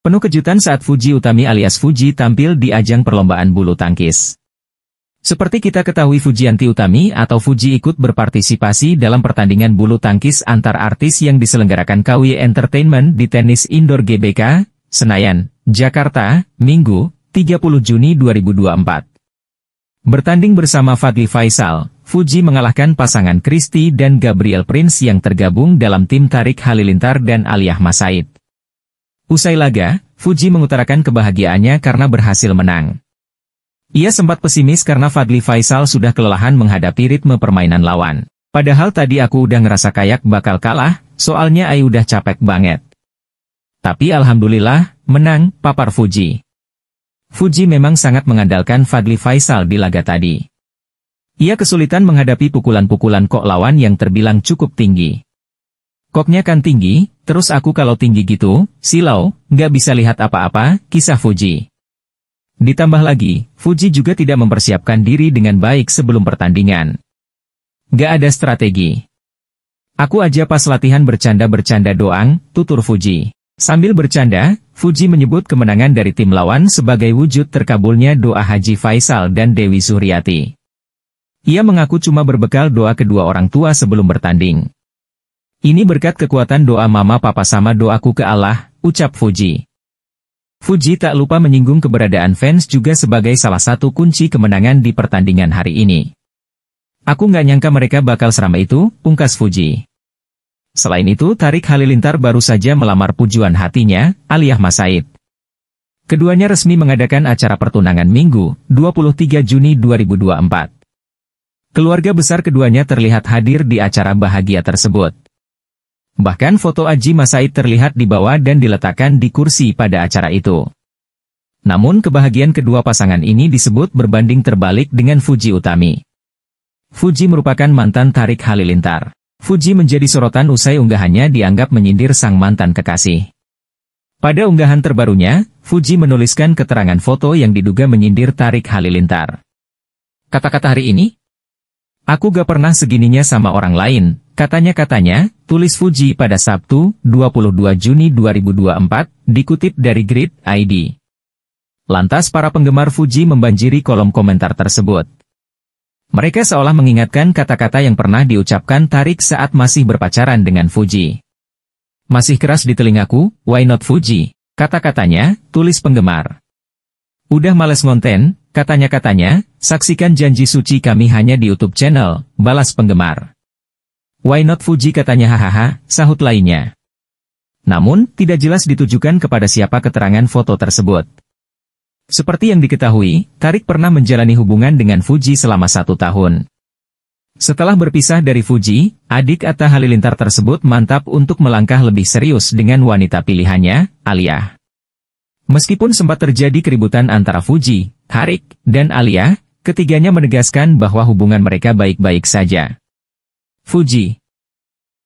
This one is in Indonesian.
Penuh kejutan saat Fuji Utami alias Fuji tampil di ajang perlombaan bulu tangkis. Seperti kita ketahui Fujianti Utami atau Fuji ikut berpartisipasi dalam pertandingan bulu tangkis antar artis yang diselenggarakan KW Entertainment di tenis indoor GBK, Senayan, Jakarta, Minggu, 30 Juni 2024. Bertanding bersama Fadli Faisal, Fuji mengalahkan pasangan Christie dan Gabriel Prince yang tergabung dalam tim tarik Halilintar dan Aliyah Masaid. Usai laga, Fuji mengutarakan kebahagiaannya karena berhasil menang. Ia sempat pesimis karena Fadli Faisal sudah kelelahan menghadapi ritme permainan lawan. Padahal tadi aku udah ngerasa kayak bakal kalah, soalnya Ayu udah capek banget. Tapi alhamdulillah, menang, papar Fuji. Fuji memang sangat mengandalkan Fadli Faisal di laga tadi. Ia kesulitan menghadapi pukulan-pukulan kok lawan yang terbilang cukup tinggi. Koknya kan tinggi, terus aku kalau tinggi gitu, silau, nggak bisa lihat apa-apa, kisah Fuji. Ditambah lagi, Fuji juga tidak mempersiapkan diri dengan baik sebelum pertandingan. Gak ada strategi. Aku aja pas latihan bercanda-bercanda doang, tutur Fuji. Sambil bercanda, Fuji menyebut kemenangan dari tim lawan sebagai wujud terkabulnya doa Haji Faisal dan Dewi Suryati. Ia mengaku cuma berbekal doa kedua orang tua sebelum bertanding. Ini berkat kekuatan doa mama papa sama doaku ke Allah, ucap Fuji. Fuji tak lupa menyinggung keberadaan fans juga sebagai salah satu kunci kemenangan di pertandingan hari ini. Aku nggak nyangka mereka bakal seramai itu, pungkas Fuji. Selain itu, Tarik Halilintar baru saja melamar pujuan hatinya, Aliyah Masaid. Keduanya resmi mengadakan acara pertunangan Minggu, 23 Juni 2024. Keluarga besar keduanya terlihat hadir di acara bahagia tersebut. Bahkan foto Aji Masaid terlihat dibawa dan diletakkan di kursi pada acara itu. Namun kebahagiaan kedua pasangan ini disebut berbanding terbalik dengan Fuji Utami. Fuji merupakan mantan Tarik Halilintar. Fuji menjadi sorotan usai unggahannya dianggap menyindir sang mantan kekasih. Pada unggahan terbarunya, Fuji menuliskan keterangan foto yang diduga menyindir Tarik Halilintar. Kata-kata hari ini? Aku gak pernah segininya sama orang lain, Katanya-katanya, tulis Fuji pada Sabtu, 22 Juni 2024, dikutip dari Grid ID. Lantas para penggemar Fuji membanjiri kolom komentar tersebut. Mereka seolah mengingatkan kata-kata yang pernah diucapkan Tarik saat masih berpacaran dengan Fuji. Masih keras di telingaku, why not Fuji? Kata-katanya, tulis penggemar. Udah males ngonten, katanya-katanya, saksikan janji suci kami hanya di YouTube channel, balas penggemar. Why not Fuji katanya hahaha, sahut lainnya. Namun, tidak jelas ditujukan kepada siapa keterangan foto tersebut. Seperti yang diketahui, Tarik pernah menjalani hubungan dengan Fuji selama satu tahun. Setelah berpisah dari Fuji, adik Atta Halilintar tersebut mantap untuk melangkah lebih serius dengan wanita pilihannya, Alia. Meskipun sempat terjadi keributan antara Fuji, Tarik, dan Alia, ketiganya menegaskan bahwa hubungan mereka baik-baik saja. Fuji